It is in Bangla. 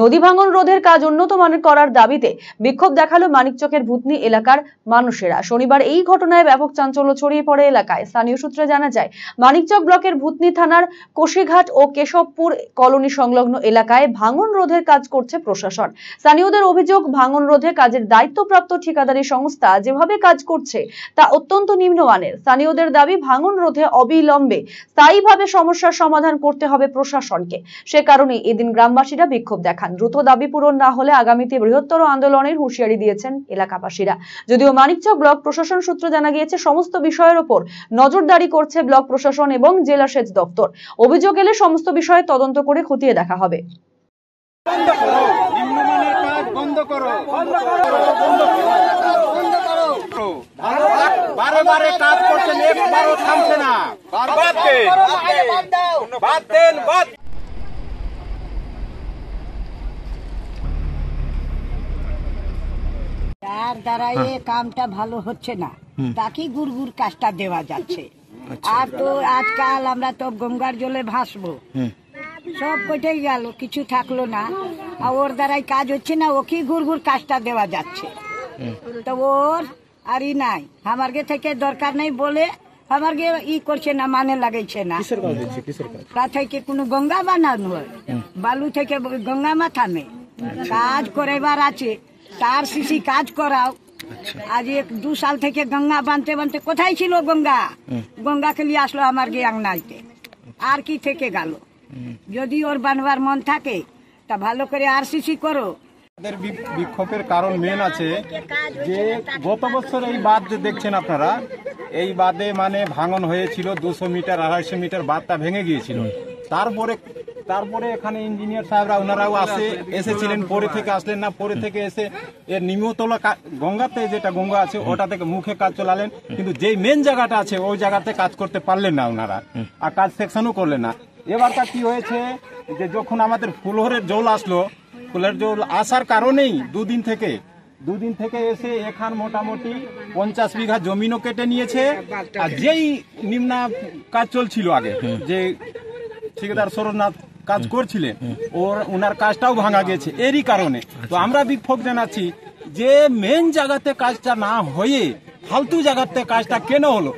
নদী ভাঙন রোধের কাজ উন্নত মানের করার দাবিতে বিক্ষোভ দেখালো মানিকচকের ভূতনি এলাকার মানুষেরা শনিবার এই ঘটনায় ব্যাপক চাঞ্চল্য ছড়িয়ে পড়ে এলাকায় স্থানীয় সূত্রে জানা যায় মানিকচক ব্লকের ভূতনি থানার কোশিঘাট ও কেশবপুর কলোনি সংলগ্ন এলাকায় ভাঙন রোধের কাজ করছে প্রশাসন স্থানীয়দের অভিযোগ ভাঙন রোধে কাজের দায়িত্বপ্রাপ্ত ঠিকাদারি সংস্থা যেভাবে কাজ করছে তা অত্যন্ত নিম্নমানের স্থানীয়দের দাবি ভাঙন রোধে অবিলম্বে স্থায়ীভাবে সমস্যার সমাধান করতে হবে প্রশাসনকে সে কারণে এদিন গ্রামবাসীরা বিক্ষোভ দেখা খান দ্রুত দাবি পূরণ না হলে আগামীতে বৃহত্তর আন্দোলনের হুঁশিয়ারি দিয়েছেন এলাকাবাসীরা যদিও মানিকচক ব্লক প্রশাসন সূত্র জানা গিয়েছে সমস্ত বিষয়ের ওপর নজরদারি করছে ব্লক প্রশাসন এবং জেলা সেচ দপ্তর অভিযোগ এলে সমস্ত বিষয়ে তদন্ত করে খতিয়ে দেখা হবে বাদ দেন বাদ যার দ্বারা হ্যাঁ। এ কামটা ভালো হচ্ছে না তাকে গুড় কাজটা দেওয়া যাচ্ছে আচ্ছা। আর তো আজকাল আমরা তো গঙ্গার জলে ভাসবো সব কেটে গেল কিছু থাকলো না আর ওর দ্বারাই কাজ হচ্ছে না ওকে গুড়গুড় কাজটা দেওয়া যাচ্ছে তো ওর আর ই নাই গে থেকে দরকার নাই বলে আমার গে ই করছে না মানে লাগাইছে না তা থেকে কোনো গঙ্গা বানানো বালু থেকে গঙ্গা মাথামে আচ্ছা। কাজ করেবার আছে তার সিসি কাজ করাও আজ এক দু সাল থেকে গঙ্গা বানতে বানতে কোথায় ছিল গঙ্গা গঙ্গা খেলি আসলো আমার গ্যাং নাইতে আর কি থেকে গেল যদি ওর বানবার মন থাকে তা ভালো করে আর সিসি করো তাদের বিক্ষোভের কারণ মেন আছে যে গত বছর এই বাঁধ যে দেখছেন আপনারা এই বাঁধে মানে ভাঙন হয়েছিল দুশো মিটার আড়াইশো মিটার বাঁধটা ভেঙে গিয়েছিল তারপরে তারপরে এখানে ইঞ্জিনিয়ার সাহেবরা ওনারাও আসে এসেছিলেন পরে থেকে আসলেন না পরে থেকে এসে এর নিমতলা গঙ্গাতে যেটা গঙ্গা আছে ওটা থেকে মুখে কাজ চলালেন কিন্তু যেই মেন জায়গাটা আছে ওই জায়গাতে কাজ করতে পারলেন না ওনারা আর কাজ সেকশনও করলেন না এবারটা কি হয়েছে যে যখন আমাদের ফুলহরের জল আসলো ফুলের জল আসার কারণেই দুদিন থেকে দুদিন থেকে এসে এখান মোটামুটি পঞ্চাশ বিঘা জমিনও কেটে নিয়েছে আর যেই নিম্না কাজ চলছিল আগে যে ঠিকাদার সরনাথ কাজ করছিলেন ওর ওনার কাজটাও ভাঙা গেছে এরই কারণে তো আমরা বিক্ষোভ জানাচ্ছি যে মেন জায়গাতে কাজটা না হয়ে ফালতু জায়গাতে কাজটা কেন হলো